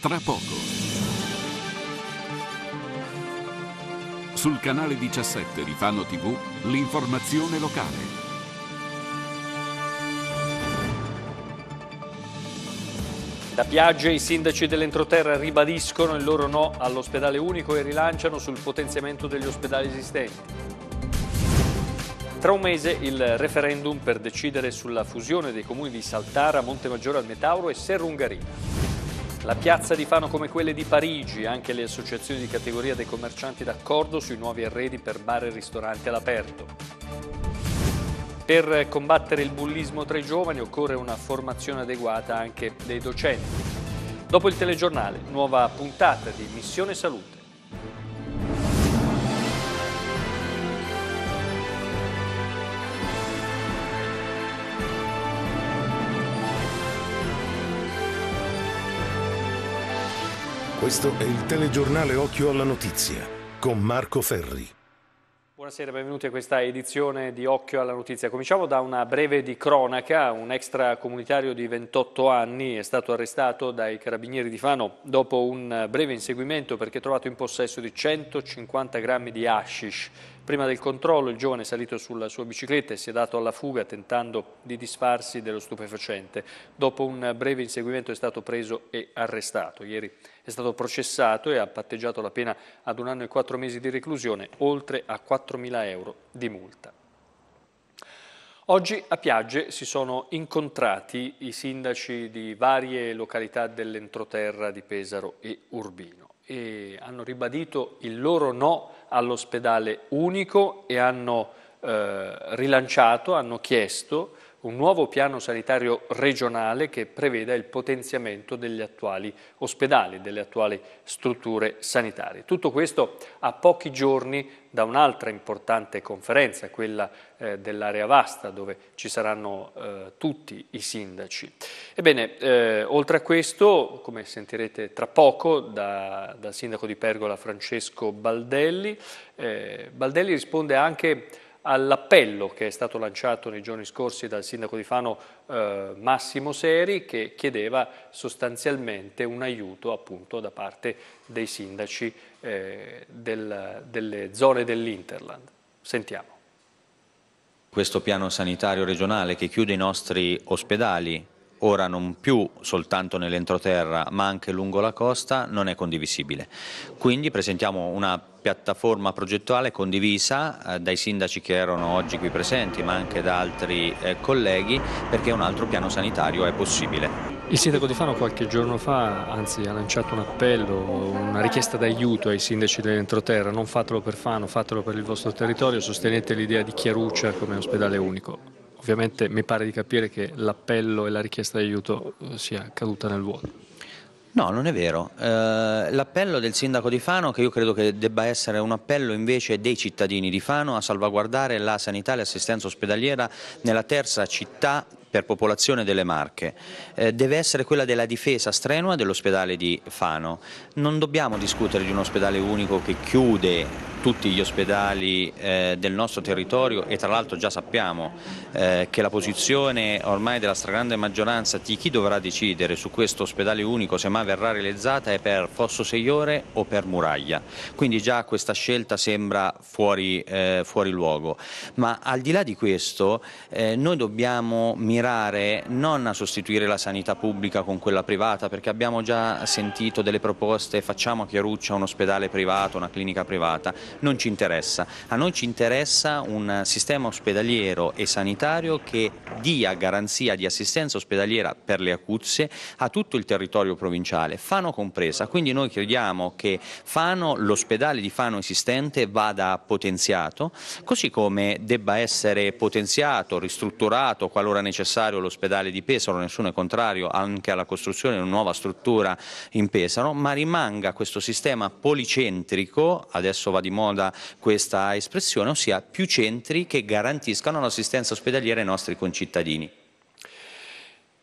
tra poco. Sul canale 17 di Fano TV, l'informazione locale. Da Piagge i sindaci dell'entroterra ribadiscono il loro no all'ospedale unico e rilanciano sul potenziamento degli ospedali esistenti. Tra un mese il referendum per decidere sulla fusione dei comuni di Saltara, Montemaggiore al Metauro e Serrungarina. La piazza di Fano come quelle di Parigi, anche le associazioni di categoria dei commercianti d'accordo sui nuovi arredi per bar e ristoranti all'aperto. Per combattere il bullismo tra i giovani occorre una formazione adeguata anche dei docenti. Dopo il telegiornale, nuova puntata di Missione Salute. Questo è il telegiornale Occhio alla Notizia con Marco Ferri. Buonasera, benvenuti a questa edizione di Occhio alla Notizia. Cominciamo da una breve di cronaca. Un extracomunitario di 28 anni è stato arrestato dai carabinieri di Fano dopo un breve inseguimento perché trovato in possesso di 150 grammi di hashish Prima del controllo il giovane è salito sulla sua bicicletta e si è dato alla fuga tentando di disfarsi dello stupefacente. Dopo un breve inseguimento è stato preso e arrestato. Ieri è stato processato e ha patteggiato la pena ad un anno e quattro mesi di reclusione, oltre a 4.000 euro di multa. Oggi a Piagge si sono incontrati i sindaci di varie località dell'entroterra di Pesaro e Urbino e hanno ribadito il loro no all'ospedale unico e hanno eh, rilanciato, hanno chiesto un nuovo piano sanitario regionale che preveda il potenziamento degli attuali ospedali, delle attuali strutture sanitarie. Tutto questo a pochi giorni da un'altra importante conferenza, quella eh, dell'area vasta, dove ci saranno eh, tutti i sindaci. Ebbene, eh, oltre a questo, come sentirete tra poco da, dal sindaco di Pergola Francesco Baldelli, eh, Baldelli risponde anche all'appello che è stato lanciato nei giorni scorsi dal sindaco di Fano eh, Massimo Seri che chiedeva sostanzialmente un aiuto appunto da parte dei sindaci eh, del, delle zone dell'Interland. Sentiamo. Questo piano sanitario regionale che chiude i nostri ospedali ora non più soltanto nell'entroterra ma anche lungo la costa non è condivisibile. Quindi presentiamo una piattaforma progettuale condivisa eh, dai sindaci che erano oggi qui presenti ma anche da altri eh, colleghi perché un altro piano sanitario è possibile. Il sindaco di Fano qualche giorno fa anzi ha lanciato un appello, una richiesta d'aiuto ai sindaci dell'entroterra, non fatelo per Fano, fatelo per il vostro territorio, sostenete l'idea di Chiaruccia come ospedale unico ovviamente mi pare di capire che l'appello e la richiesta di aiuto eh, sia caduta nel vuoto. No, non è vero. Eh, l'appello del sindaco di Fano, che io credo che debba essere un appello invece dei cittadini di Fano a salvaguardare la sanità e l'assistenza ospedaliera nella terza città per popolazione delle Marche eh, deve essere quella della difesa strenua dell'ospedale di Fano. Non dobbiamo discutere di un ospedale unico che chiude tutti gli ospedali eh, del nostro territorio e tra l'altro già sappiamo eh, che la posizione ormai della stragrande maggioranza di chi dovrà decidere su questo ospedale unico se mai verrà realizzata è per Fosso Seiore o per Muraglia, quindi già questa scelta sembra fuori, eh, fuori luogo, ma al di là di questo eh, noi dobbiamo mirare non a sostituire la sanità pubblica con quella privata perché abbiamo già sentito delle proposte facciamo a Chiaruccia un ospedale privato, una clinica privata, non ci interessa. A noi ci interessa un sistema ospedaliero e sanitario che dia garanzia di assistenza ospedaliera per le acuzie a tutto il territorio provinciale, Fano compresa. Quindi noi crediamo che l'ospedale di Fano esistente vada potenziato, così come debba essere potenziato, ristrutturato, qualora necessario, l'ospedale di Pesaro, nessuno è contrario anche alla costruzione di una nuova struttura in Pesaro, ma rimanga questo sistema policentrico, adesso va di moda moda questa espressione, ossia più centri che garantiscano l'assistenza ospedaliera ai nostri concittadini.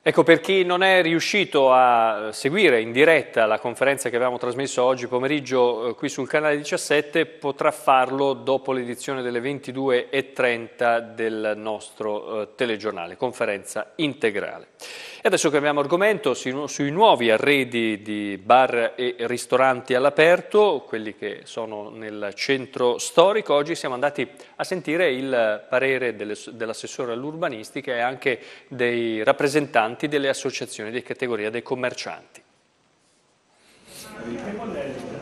Ecco, per chi non è riuscito a seguire in diretta la conferenza che avevamo trasmesso oggi pomeriggio eh, qui sul canale 17, potrà farlo dopo l'edizione delle 22.30 del nostro eh, telegiornale, conferenza integrale. E adesso cambiamo argomento sui nuovi arredi di bar e ristoranti all'aperto, quelli che sono nel centro storico. Oggi siamo andati a sentire il parere dell'assessore all'urbanistica e anche dei rappresentanti delle associazioni di categoria dei commercianti.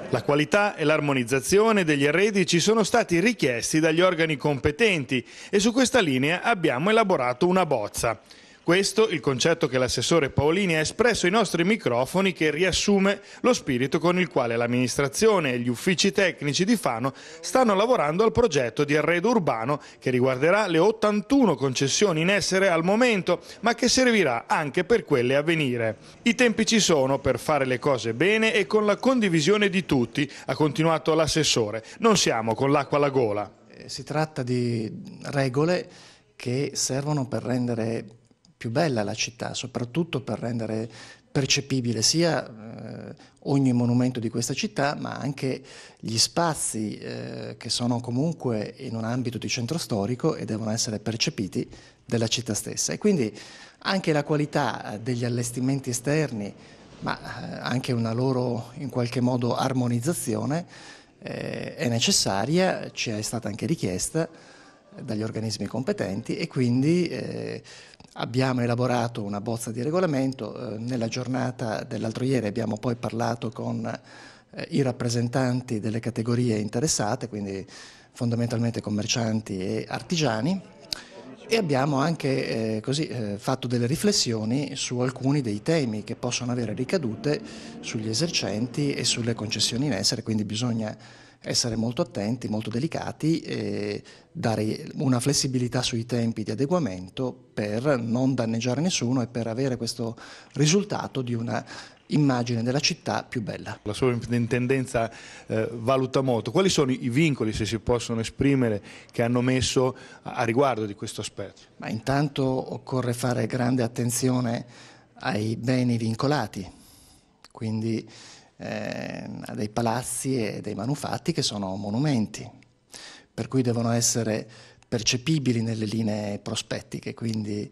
La qualità e l'armonizzazione degli arredi ci sono stati richiesti dagli organi competenti e su questa linea abbiamo elaborato una bozza. Questo il concetto che l'assessore Paolini ha espresso ai nostri microfoni che riassume lo spirito con il quale l'amministrazione e gli uffici tecnici di Fano stanno lavorando al progetto di arredo urbano che riguarderà le 81 concessioni in essere al momento ma che servirà anche per quelle a venire. I tempi ci sono per fare le cose bene e con la condivisione di tutti, ha continuato l'assessore. Non siamo con l'acqua alla gola. Eh, si tratta di regole che servono per rendere più bella la città, soprattutto per rendere percepibile sia eh, ogni monumento di questa città, ma anche gli spazi eh, che sono comunque in un ambito di centro storico e devono essere percepiti della città stessa. E quindi anche la qualità eh, degli allestimenti esterni, ma eh, anche una loro in qualche modo armonizzazione, eh, è necessaria, ci è stata anche richiesta dagli organismi competenti e quindi eh, abbiamo elaborato una bozza di regolamento. Eh, nella giornata dell'altro ieri abbiamo poi parlato con eh, i rappresentanti delle categorie interessate, quindi fondamentalmente commercianti e artigiani e abbiamo anche eh, così, eh, fatto delle riflessioni su alcuni dei temi che possono avere ricadute sugli esercenti e sulle concessioni in essere, quindi bisogna essere molto attenti, molto delicati e dare una flessibilità sui tempi di adeguamento per non danneggiare nessuno e per avere questo risultato di una immagine della città più bella. La sovrintendenza eh, valuta molto. Quali sono i vincoli, se si possono esprimere, che hanno messo a riguardo di questo aspetto? Ma intanto occorre fare grande attenzione ai beni vincolati, quindi eh, dei palazzi e dei manufatti che sono monumenti, per cui devono essere percepibili nelle linee prospettiche, quindi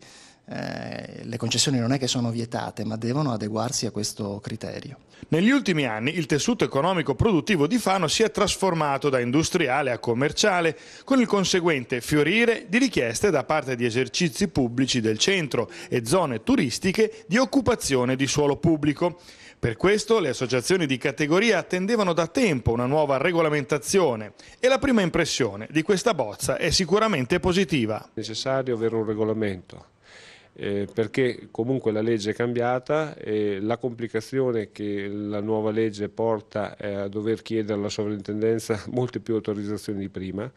eh, le concessioni non è che sono vietate, ma devono adeguarsi a questo criterio. Negli ultimi anni il tessuto economico produttivo di Fano si è trasformato da industriale a commerciale, con il conseguente fiorire di richieste da parte di esercizi pubblici del centro e zone turistiche di occupazione di suolo pubblico. Per questo le associazioni di categoria attendevano da tempo una nuova regolamentazione e la prima impressione di questa bozza è sicuramente positiva. È necessario avere un regolamento eh, perché comunque la legge è cambiata e la complicazione che la nuova legge porta è a dover chiedere alla sovrintendenza molte più autorizzazioni di prima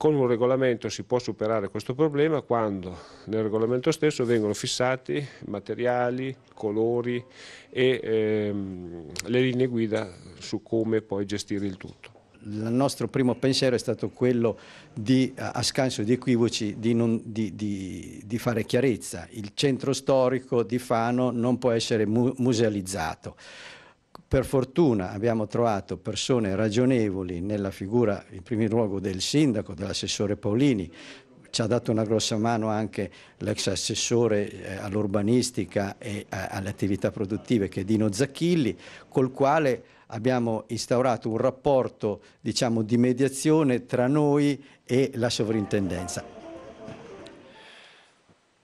con un regolamento si può superare questo problema quando nel regolamento stesso vengono fissati materiali, colori e ehm, le linee guida su come poi gestire il tutto il nostro primo pensiero è stato quello di, a scanso di equivoci, di, non, di, di, fare chiarezza. Il centro storico di Fano non può essere musealizzato. Per fortuna abbiamo trovato persone ragionevoli nella figura in primo luogo del sindaco, dell'assessore Paolini, ci ha dato una grossa mano anche l'ex assessore eh, all'urbanistica e eh, alle attività produttive che è Dino Zacchilli, col quale abbiamo instaurato un rapporto diciamo, di mediazione tra noi e la sovrintendenza.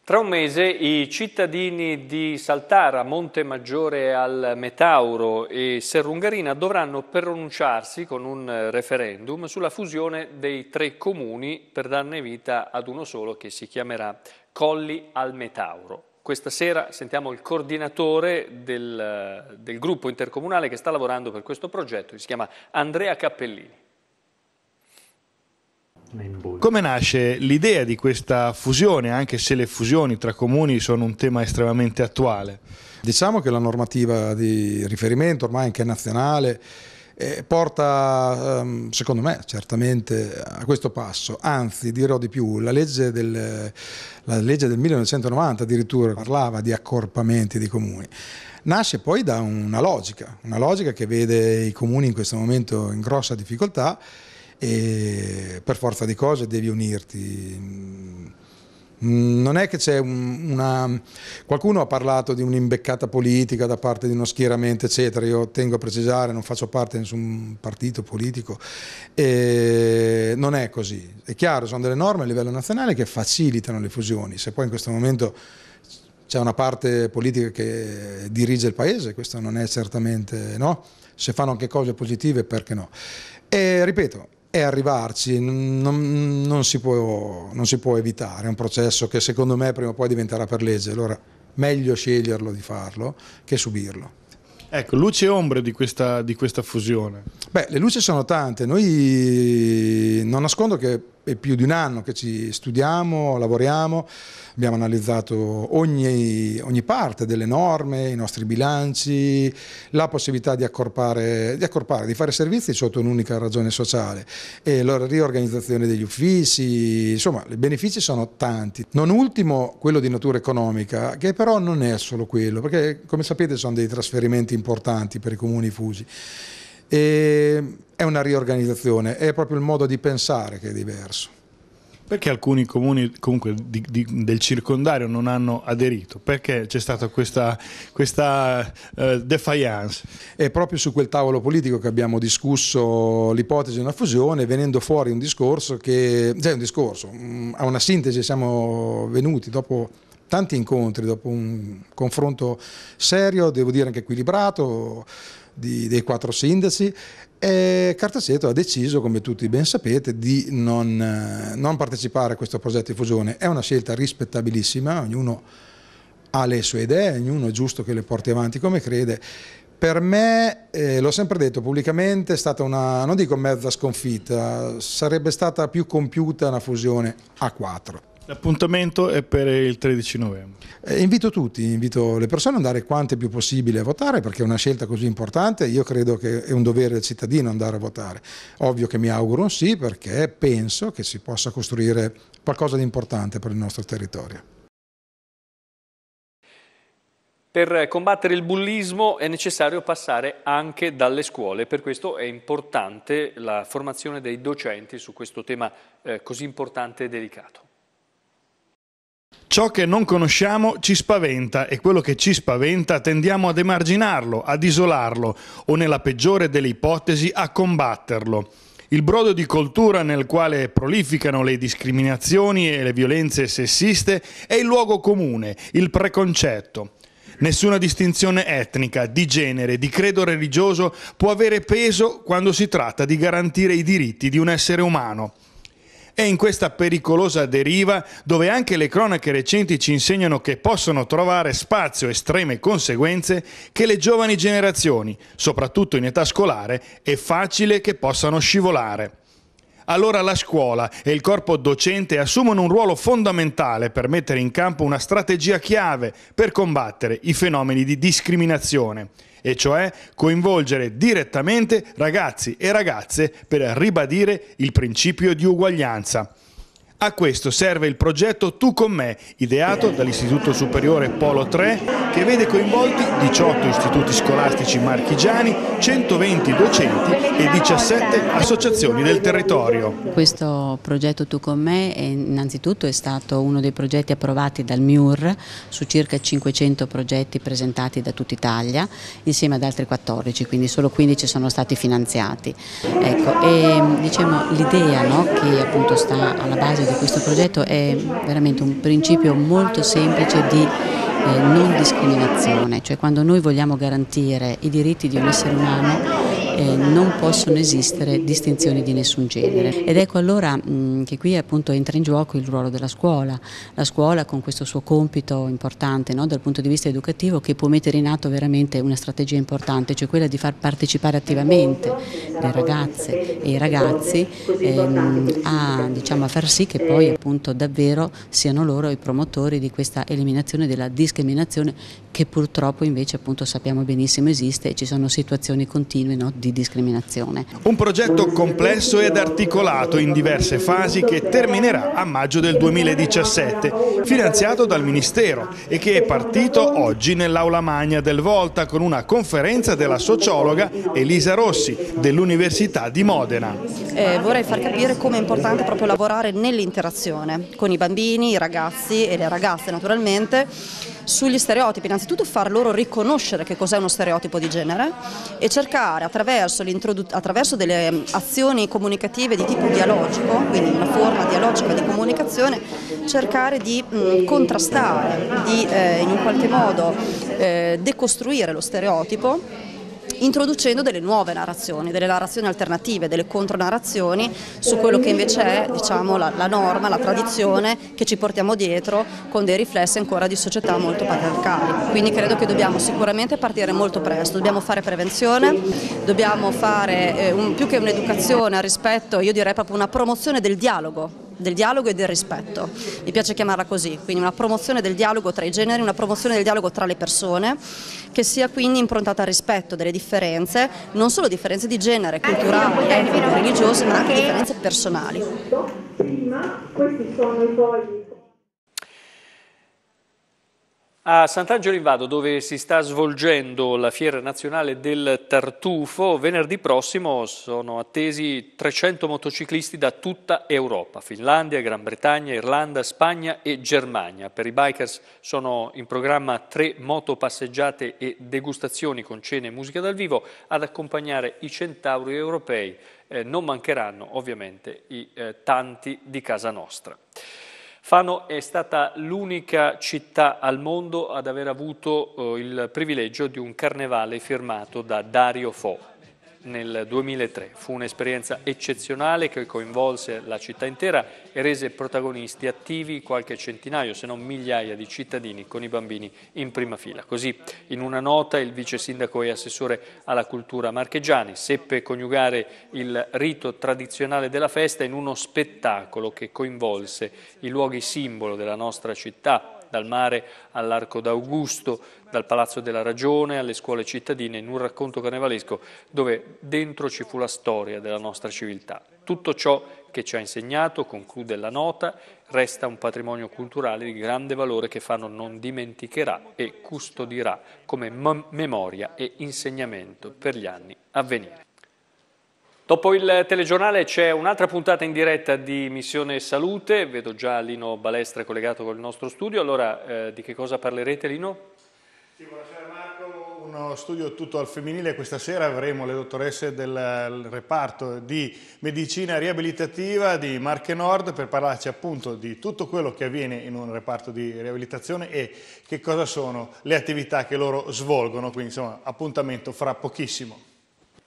Tra un mese i cittadini di Saltara, Monte Maggiore al Metauro e Serrungarina dovranno pronunciarsi con un referendum sulla fusione dei tre comuni per darne vita ad uno solo che si chiamerà Colli al Metauro. Questa sera sentiamo il coordinatore del, del gruppo intercomunale che sta lavorando per questo progetto, che si chiama Andrea Cappellini. Come nasce l'idea di questa fusione, anche se le fusioni tra comuni sono un tema estremamente attuale? Diciamo che la normativa di riferimento ormai anche nazionale eh, porta, ehm, secondo me, certamente a questo passo. Anzi, dirò di più, la legge del, la legge del 1990 addirittura parlava di accorpamenti di comuni nasce poi da una logica, una logica che vede i comuni in questo momento in grossa difficoltà e per forza di cose devi unirti. Mm, non è che c'è una... Qualcuno ha parlato di un'imbeccata politica da parte di uno schieramento, eccetera. Io tengo a precisare, non faccio parte di nessun partito politico. E non è così. È chiaro, sono delle norme a livello nazionale che facilitano le fusioni. Se poi in questo momento c'è una parte politica che dirige il paese, questo non è certamente no. Se fanno anche cose positive, perché no? E ripeto, è arrivarci, non, non, si può, non, si può, evitare, è un processo che secondo me prima o poi diventerà per legge, allora meglio sceglierlo di farlo che subirlo. Ecco, luci e ombre di questa, di questa fusione. Beh, le luci sono tante, noi non nascondo che è più di un anno che ci studiamo, lavoriamo, abbiamo analizzato ogni, ogni parte delle norme, i nostri bilanci, la possibilità di accorpare, di, accorpare, di fare servizi sotto un'unica ragione sociale e la riorganizzazione degli uffici, insomma i benefici sono tanti. Non ultimo quello di natura economica, che però non è solo quello, perché come sapete sono dei trasferimenti importanti per i comuni fusi. E è una riorganizzazione, è proprio il modo di pensare che è diverso. Perché alcuni comuni comunque, di, di, del circondario non hanno aderito? Perché c'è stata questa, questa uh, defiance? È proprio su quel tavolo politico che abbiamo discusso l'ipotesi di una fusione, venendo fuori un discorso che, cioè un discorso, mm, a una sintesi siamo venuti dopo tanti incontri, dopo un confronto serio, devo dire anche equilibrato, di, dei quattro sindaci e Cartaceto ha deciso, come tutti ben sapete, di non, eh, non partecipare a questo progetto di fusione. È una scelta rispettabilissima, ognuno ha le sue idee, ognuno è giusto che le porti avanti come crede. Per me, eh, l'ho sempre detto pubblicamente, è stata una, non dico mezza sconfitta, sarebbe stata più compiuta una fusione a quattro. L'appuntamento è per il 13 novembre. Eh, invito tutti, invito le persone ad andare quante più possibile a votare perché è una scelta così importante, io credo che è un dovere del cittadino andare a votare. Ovvio che mi auguro un sì perché penso che si possa costruire qualcosa di importante per il nostro territorio. Per combattere il bullismo è necessario passare anche dalle scuole, per questo è importante la formazione dei docenti su questo tema eh, così importante e delicato. Ciò che non conosciamo ci spaventa e quello che ci spaventa tendiamo ad emarginarlo, ad isolarlo o nella peggiore delle ipotesi a combatterlo. Il brodo di coltura nel quale prolificano le discriminazioni e le violenze sessiste è il luogo comune, il preconcetto. Nessuna distinzione etnica, di genere, di credo religioso può avere peso quando si tratta di garantire i diritti di un essere umano. È in questa pericolosa deriva, dove anche le cronache recenti ci insegnano che possono trovare spazio estreme conseguenze, che le giovani generazioni, soprattutto in età scolare, è facile che possano scivolare allora la scuola e il corpo docente assumono un ruolo fondamentale per mettere in campo una strategia chiave per combattere i fenomeni di discriminazione e cioè coinvolgere direttamente ragazzi e ragazze per ribadire il principio di uguaglianza. A questo serve il progetto Tu con me, ideato dall'Istituto Superiore Polo 3, che vede coinvolti 18 istituti scolastici marchigiani, 120 docenti e 17 associazioni del territorio. Questo progetto Tu con me è innanzitutto è stato uno dei progetti approvati dal MIUR su circa 500 progetti presentati da tutta Italia, insieme ad altri 14, quindi solo 15 sono stati finanziati. Ecco, e diciamo l'idea no, che appunto sta alla base di questo progetto è veramente un principio molto semplice di eh, non discriminazione, cioè quando noi vogliamo garantire i diritti di un essere umano eh, non possono esistere distinzioni di nessun genere. Ed ecco allora mh, che qui appunto entra in gioco il ruolo della scuola, la scuola con questo suo compito importante no, dal punto di vista educativo che può mettere in atto veramente una strategia importante, cioè quella di far partecipare attivamente le ragazze e i ragazzi ehm, a, diciamo, a, far sì che poi appunto davvero siano loro i promotori di questa eliminazione della discriminazione che purtroppo invece appunto sappiamo benissimo esiste e ci sono situazioni continue no, di discriminazione. Un progetto complesso ed articolato in diverse fasi che terminerà a maggio del 2017, finanziato dal Ministero e che è partito oggi nell'Aula Magna del Volta con una conferenza della sociologa Elisa Rossi dell'Università all'Università di Modena. Eh, vorrei far capire come è importante proprio lavorare nell'interazione con i bambini, i ragazzi e le ragazze naturalmente sugli stereotipi, innanzitutto far loro riconoscere che cos'è uno stereotipo di genere e cercare attraverso, attraverso, delle ehm, azioni comunicative di tipo dialogico, quindi una forma dialogica di comunicazione, cercare di mh, contrastare, di eh, in un qualche modo eh, decostruire lo stereotipo introducendo delle nuove narrazioni, delle narrazioni alternative, delle contronarrazioni su quello che invece è diciamo, la, la, norma, la tradizione che ci portiamo dietro con dei riflessi ancora di società molto patriarcali. Quindi credo che dobbiamo sicuramente partire molto presto, dobbiamo fare prevenzione, dobbiamo fare eh, un, più che un'educazione al rispetto, io direi proprio una promozione del dialogo del dialogo e del rispetto, mi piace chiamarla così, quindi una promozione del dialogo tra i generi, una promozione del dialogo tra le persone, che sia quindi improntata al rispetto delle differenze, non solo differenze di genere, culturali, eh, etiche, religiose, ma anche differenze personali. Prima, questi sono i fogli. A Sant'Angelo in Vado, dove si sta svolgendo la Fiera Nazionale del Tartufo, venerdì prossimo sono attesi 300 motociclisti da tutta Europa, Finlandia, Gran Bretagna, Irlanda, Spagna e Germania. Per i bikers sono in programma tre motopasseggiate e degustazioni con cene e musica dal vivo ad accompagnare i centauri europei. Eh, non mancheranno ovviamente i eh, tanti di casa nostra. Fano è stata l'unica città al mondo ad aver avuto eh, il privilegio di un carnevale firmato da Dario Fo nel 2003. Fu un'esperienza eccezionale che coinvolse la città intera e rese protagonisti attivi qualche centinaio, se non migliaia di cittadini con i bambini in prima fila. Così in una nota il vice sindaco e assessore alla cultura Marchegiani seppe coniugare il rito tradizionale della festa in uno spettacolo che coinvolse i luoghi simbolo della nostra città, dal mare all'Arco d'Augusto, dal Palazzo della Ragione alle scuole cittadine, in un racconto carnevalesco dove dentro ci fu la storia della nostra civiltà. Tutto ciò che ci ha insegnato, conclude la nota, resta un patrimonio culturale di grande valore che Fano non dimenticherà e custodirà come memoria e insegnamento per gli anni a venire. Dopo il telegiornale c'è un'altra puntata in diretta di Missione Salute, vedo già Lino Balestra collegato con il nostro studio, allora eh, di che cosa parlerete Lino? Sì, buonasera Marco, uno studio tutto al femminile, questa sera avremo le dottoresse del reparto di medicina riabilitativa di Marche Nord per parlarci appunto di tutto quello che avviene in un reparto di riabilitazione e che cosa sono le attività che loro svolgono, quindi insomma appuntamento fra pochissimo.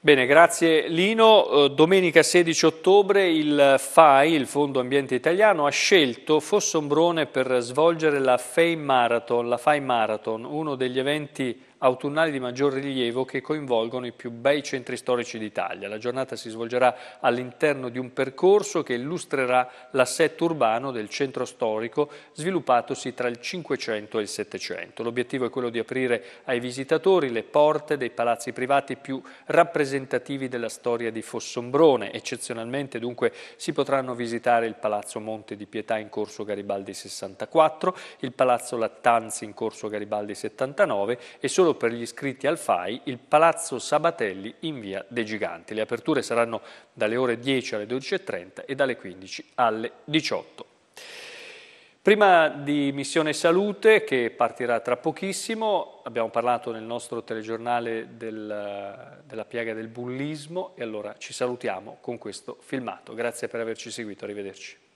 Bene, grazie Lino. Eh, domenica 16 ottobre il FAI, il Fondo Ambiente Italiano, ha scelto Fossombrone per svolgere la FAI Marathon, la FAI Marathon uno degli eventi autunnali di maggior rilievo che coinvolgono i più bei centri storici d'Italia. La giornata si svolgerà all'interno di un percorso che illustrerà l'assetto urbano del centro storico sviluppatosi tra il 500 e il 700. L'obiettivo è quello di aprire ai visitatori le porte dei palazzi privati più rappresentativi della storia di Fossombrone. Eccezionalmente dunque si potranno visitare il Palazzo Monte di Pietà in corso Garibaldi 64, il Palazzo Lattanzi in corso Garibaldi 79 e solo solo per gli iscritti al FAI il Palazzo Sabatelli in via dei Giganti. Le aperture saranno dalle ore 10 alle 12.30 e dalle 15 alle 18. Prima di Missione Salute, che partirà tra pochissimo, abbiamo parlato nel nostro telegiornale del, della piaga del bullismo e allora ci salutiamo con questo filmato. Grazie per averci seguito, arrivederci.